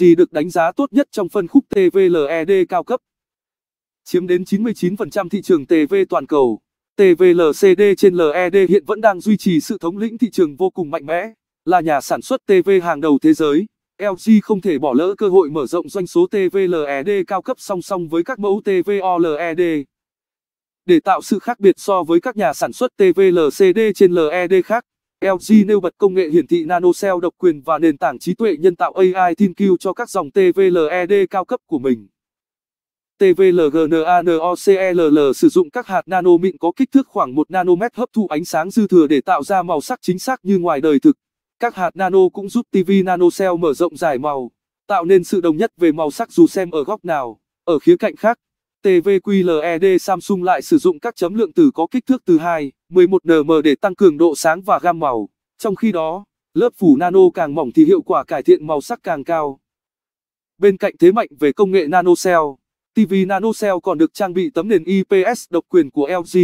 LG được đánh giá tốt nhất trong phân khúc TV LED cao cấp. Chiếm đến 99% thị trường TV toàn cầu, TV LCD trên LED hiện vẫn đang duy trì sự thống lĩnh thị trường vô cùng mạnh mẽ, là nhà sản xuất TV hàng đầu thế giới. LG không thể bỏ lỡ cơ hội mở rộng doanh số TV LED cao cấp song song với các mẫu TV OLED Để tạo sự khác biệt so với các nhà sản xuất TV LCD trên LED khác, LG nêu bật công nghệ hiển thị NanoCell độc quyền và nền tảng trí tuệ nhân tạo AI ThinQ cho các dòng TV LED cao cấp của mình. TVLGNANOCLL sử dụng các hạt nano mịn có kích thước khoảng 1 nanomet hấp thụ ánh sáng dư thừa để tạo ra màu sắc chính xác như ngoài đời thực. Các hạt nano cũng giúp TV NanoCell mở rộng giải màu, tạo nên sự đồng nhất về màu sắc dù xem ở góc nào. Ở khía cạnh khác, TV QLED Samsung lại sử dụng các chấm lượng tử có kích thước từ 2 11nm để tăng cường độ sáng và gam màu. Trong khi đó, lớp phủ nano càng mỏng thì hiệu quả cải thiện màu sắc càng cao. Bên cạnh thế mạnh về công nghệ nanocell, TV nanocell còn được trang bị tấm nền IPS độc quyền của LG,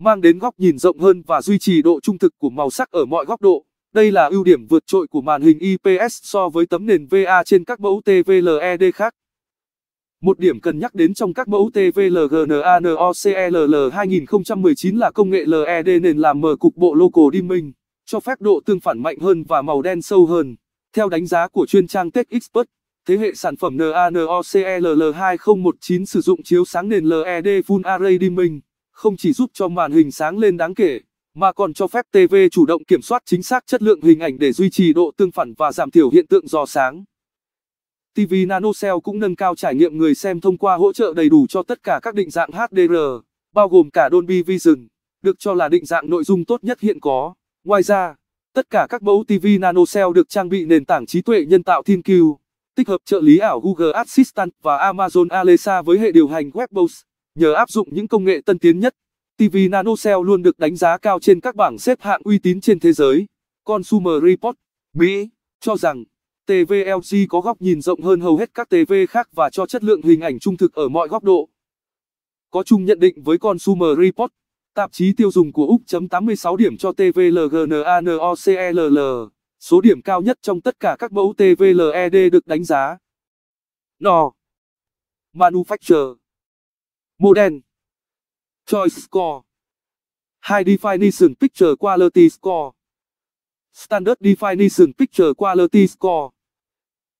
mang đến góc nhìn rộng hơn và duy trì độ trung thực của màu sắc ở mọi góc độ. Đây là ưu điểm vượt trội của màn hình IPS so với tấm nền VA trên các mẫu TV LED khác. Một điểm cần nhắc đến trong các mẫu TVLGNANOCLL 2019 là công nghệ LED nền làm mờ cục bộ local dimming, cho phép độ tương phản mạnh hơn và màu đen sâu hơn. Theo đánh giá của chuyên trang Tech Expert, thế hệ sản phẩm NANOCLL 2019 sử dụng chiếu sáng nền LED Full Array Dimming, không chỉ giúp cho màn hình sáng lên đáng kể, mà còn cho phép TV chủ động kiểm soát chính xác chất lượng hình ảnh để duy trì độ tương phản và giảm thiểu hiện tượng giò sáng. TV NanoCell cũng nâng cao trải nghiệm người xem thông qua hỗ trợ đầy đủ cho tất cả các định dạng HDR, bao gồm cả Dolby Vision, được cho là định dạng nội dung tốt nhất hiện có. Ngoài ra, tất cả các mẫu TV NanoCell được trang bị nền tảng trí tuệ nhân tạo ThinQ, tích hợp trợ lý ảo Google Assistant và Amazon Alexa với hệ điều hành WebOS. Nhờ áp dụng những công nghệ tân tiến nhất, TV NanoCell luôn được đánh giá cao trên các bảng xếp hạng uy tín trên thế giới. Consumer Report, Mỹ, cho rằng TVLG có góc nhìn rộng hơn hầu hết các TV khác và cho chất lượng hình ảnh trung thực ở mọi góc độ. Có chung nhận định với Consumer Report, tạp chí tiêu dùng của Úc chấm 86 điểm cho TVLGNANOCLL, số điểm cao nhất trong tất cả các mẫu TVLED được đánh giá. No. Manufacturer. Model. Choice Score. High Definition Picture Quality Score. Standard Definition Picture Quality Score.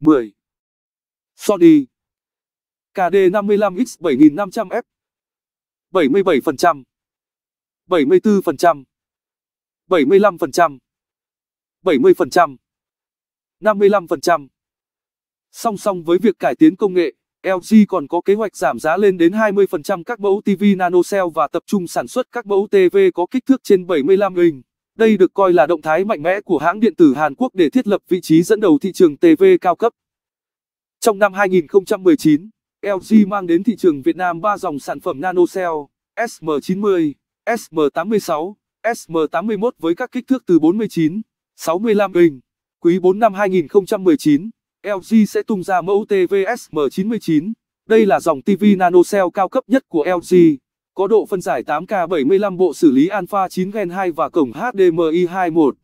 10. Sony KD55X7500F 77% 74% 75% 70% 55%. Song song với việc cải tiến công nghệ, LG còn có kế hoạch giảm giá lên đến 20% các mẫu TV nanocell và tập trung sản xuất các mẫu TV có kích thước trên 75 inch. Đây được coi là động thái mạnh mẽ của hãng điện tử Hàn Quốc để thiết lập vị trí dẫn đầu thị trường TV cao cấp. Trong năm 2019, LG mang đến thị trường Việt Nam ba dòng sản phẩm NanoCell, SM90, SM86, SM81 với các kích thước từ 49, 65 inch. Quý 4 năm 2019, LG sẽ tung ra mẫu TV SM99. Đây là dòng TV NanoCell cao cấp nhất của LG có độ phân giải 8K75 bộ xử lý Alpha 9 Gen 2 và cổng HDMI 21.